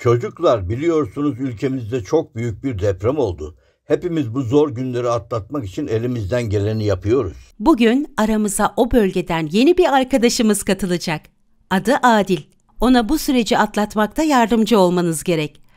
Çocuklar biliyorsunuz ülkemizde çok büyük bir deprem oldu. Hepimiz bu zor günleri atlatmak için elimizden geleni yapıyoruz. Bugün aramıza o bölgeden yeni bir arkadaşımız katılacak. Adı Adil. Ona bu süreci atlatmakta yardımcı olmanız gerek.